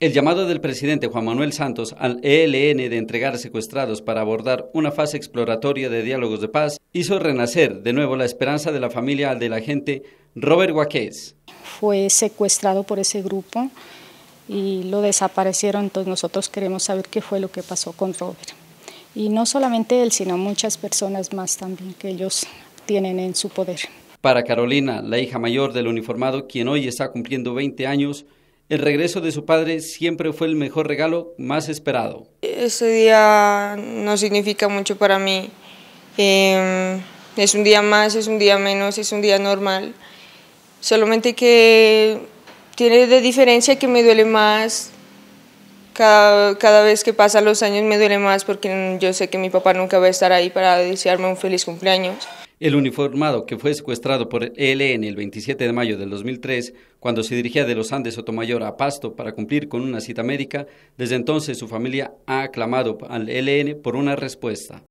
El llamado del presidente Juan Manuel Santos al ELN de entregar secuestrados para abordar una fase exploratoria de diálogos de paz hizo renacer de nuevo la esperanza de la familia al del agente Robert Guaquez. Fue secuestrado por ese grupo y lo desaparecieron, entonces nosotros queremos saber qué fue lo que pasó con Robert. Y no solamente él, sino muchas personas más también que ellos tienen en su poder. Para Carolina, la hija mayor del uniformado, quien hoy está cumpliendo 20 años, el regreso de su padre siempre fue el mejor regalo más esperado. Este día no significa mucho para mí. Em, es un día más, es un día menos, es un día normal. Solamente que tiene de diferencia que me duele más. Cada, cada vez que pasan los años me duele más porque yo sé que mi papá nunca va a estar ahí para desearme un feliz cumpleaños. El uniformado que fue secuestrado por el ELN el 27 de mayo del 2003, cuando se dirigía de los Andes Sotomayor a Pasto para cumplir con una cita médica, desde entonces su familia ha aclamado al ELN por una respuesta.